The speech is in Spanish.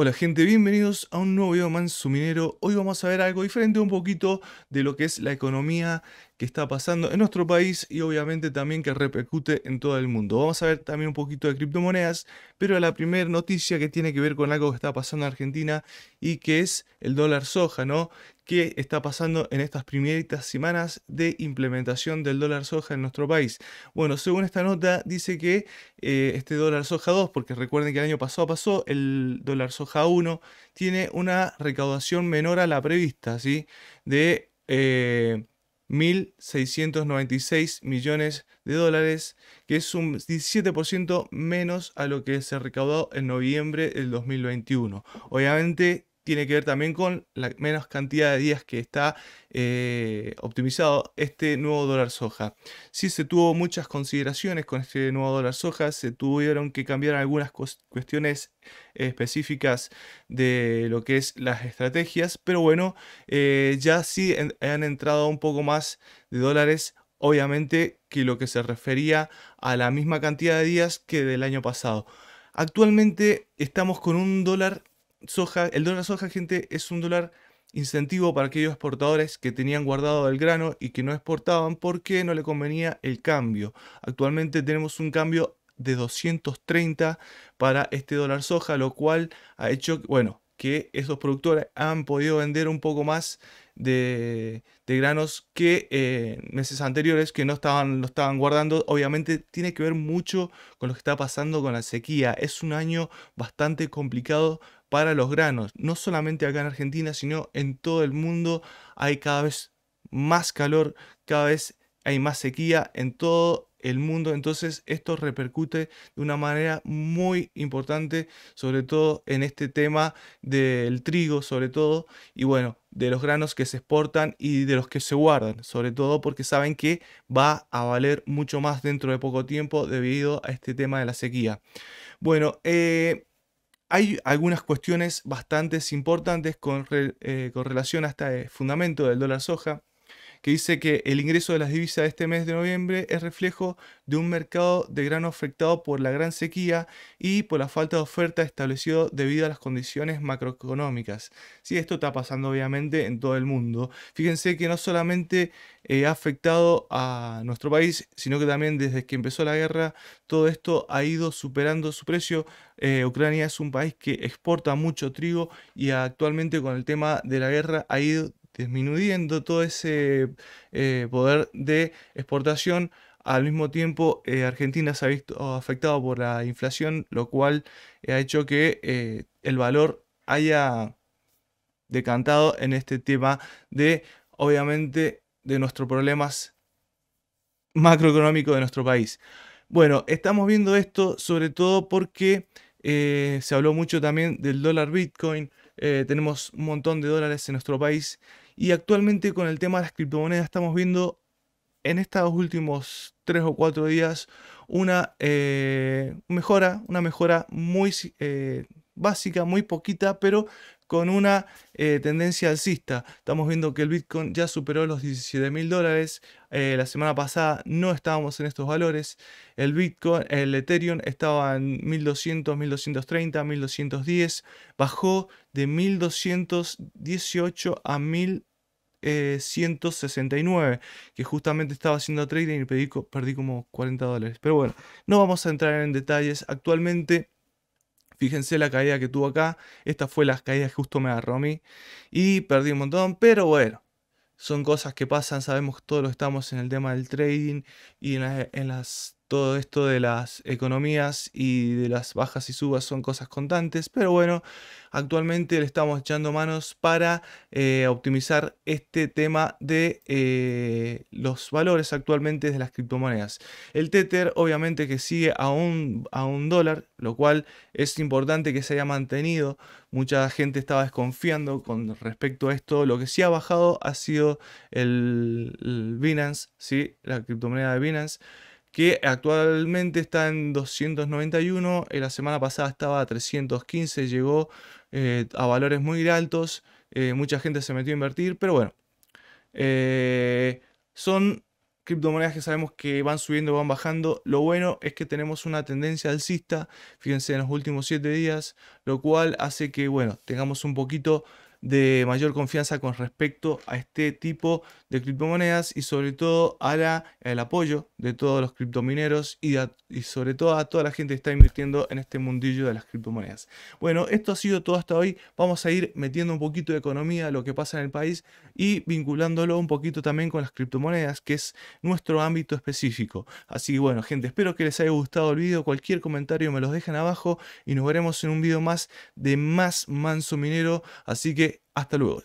Hola gente, bienvenidos a un nuevo video Manso Minero. Hoy vamos a ver algo diferente un poquito de lo que es la economía que está pasando en nuestro país y obviamente también que repercute en todo el mundo. Vamos a ver también un poquito de criptomonedas, pero la primera noticia que tiene que ver con algo que está pasando en Argentina y que es el dólar soja, ¿no? ¿Qué está pasando en estas primeras semanas de implementación del dólar soja en nuestro país. Bueno, según esta nota dice que eh, este dólar soja 2, porque recuerden que el año pasado pasó, el dólar soja 1 tiene una recaudación menor a la prevista, ¿sí? De 1.696 eh, millones de dólares, que es un 17% menos a lo que se recaudó en noviembre del 2021. Obviamente tiene que ver también con la menos cantidad de días que está eh, optimizado este nuevo dólar soja. Sí se tuvo muchas consideraciones con este nuevo dólar soja, se tuvieron que cambiar algunas cuestiones específicas de lo que es las estrategias, pero bueno, eh, ya sí han entrado un poco más de dólares obviamente que lo que se refería a la misma cantidad de días que del año pasado. Actualmente estamos con un dólar soja, el dólar soja, gente, es un dólar incentivo para aquellos exportadores que tenían guardado el grano y que no exportaban porque no le convenía el cambio. Actualmente tenemos un cambio de 230 para este dólar soja, lo cual ha hecho, bueno, que esos productores han podido vender un poco más de, granos que eh, meses anteriores que no estaban, lo estaban guardando. Obviamente tiene que ver mucho con lo que está pasando con la sequía. Es un año bastante complicado para los granos. No solamente acá en Argentina, sino en todo el mundo hay cada vez más calor, cada vez hay más sequía en todo el mundo. Entonces esto repercute de una manera muy importante, sobre todo en este tema del trigo, sobre todo, y bueno, de los granos que se exportan y de los que se guardan, sobre todo porque saben que va a valer mucho más dentro de poco tiempo debido a este tema de la sequía. Bueno, eh, hay algunas cuestiones bastante importantes eh, con, relación a este fundamento del dólar soja que dice que el ingreso de las divisas de este mes de noviembre es reflejo de un mercado de grano afectado por la gran sequía y por la falta de oferta establecido debido a las condiciones macroeconómicas. Sí, esto está pasando obviamente en todo el mundo. Fíjense que no solamente eh, ha afectado a nuestro país, sino que también desde que empezó la guerra, todo esto ha ido superando su precio. Eh, Ucrania es un país que exporta mucho trigo y actualmente con el tema de la guerra ha ido disminuyendo todo ese eh, poder de exportación. Al mismo tiempo, eh, Argentina se ha visto afectado por la inflación, lo cual eh, ha hecho que el valor haya decantado en este tema de, obviamente, de nuestros problemas macroeconómicos de nuestro país. Bueno, estamos viendo esto sobre todo porque se habló mucho también del dólar Bitcoin, eh, tenemos un montón de dólares en nuestro país y actualmente con el tema de las criptomonedas estamos viendo en estos últimos 3 o 4 días una eh, mejora, una mejora muy eh, básica, muy poquita, pero con una eh, tendencia alcista. Estamos viendo que el Bitcoin ya superó los 17 mil dólares. Eh, la semana pasada no estábamos en estos valores. El Bitcoin, el Ethereum estaba en 1200, 1230, 1210. Bajó de 1218 a 1169, eh, que justamente estaba haciendo trading y perdí, perdí como 40 dólares. Pero bueno, no vamos a entrar en detalles. Actualmente Fíjense la caída que tuvo acá. Esta fue las caídas que justo me agarró a mí. Y perdí un montón, pero bueno. Son cosas que pasan, sabemos todos estamos en el tema del trading y en las todo esto de las economías y de las bajas y subas son cosas constantes, pero bueno, actualmente le estamos echando manos para eh, optimizar este tema de eh, los valores actualmente de las criptomonedas. El Tether obviamente que sigue a un, a dólar, lo cual es importante que se haya mantenido. Mucha gente estaba desconfiando con respecto a esto. Lo que sí ha bajado ha sido el, el Binance, ¿sí? la criptomoneda de Binance que actualmente está en 291, eh, la semana pasada estaba a 315, llegó eh, a valores muy altos, eh, mucha gente se metió a invertir, pero bueno, son criptomonedas que sabemos que van subiendo, van bajando, lo bueno es que tenemos una tendencia alcista, fíjense en los últimos 7 días lo cual hace que, bueno, tengamos un poquito de mayor confianza con respecto a este tipo de criptomonedas y sobre todo al apoyo de todos los criptomineros y, sobre todo a toda la gente que está invirtiendo en este mundillo de las criptomonedas. Bueno, esto ha sido todo hasta hoy. Vamos a ir metiendo un poquito de economía, a lo que pasa en el país y vinculándolo un poquito también con las criptomonedas, que es nuestro ámbito específico. Así que bueno, gente, espero que les haya gustado el video. Cualquier comentario me los dejan abajo y nos veremos en un video más de Más Manso Minero. Así que hasta luego.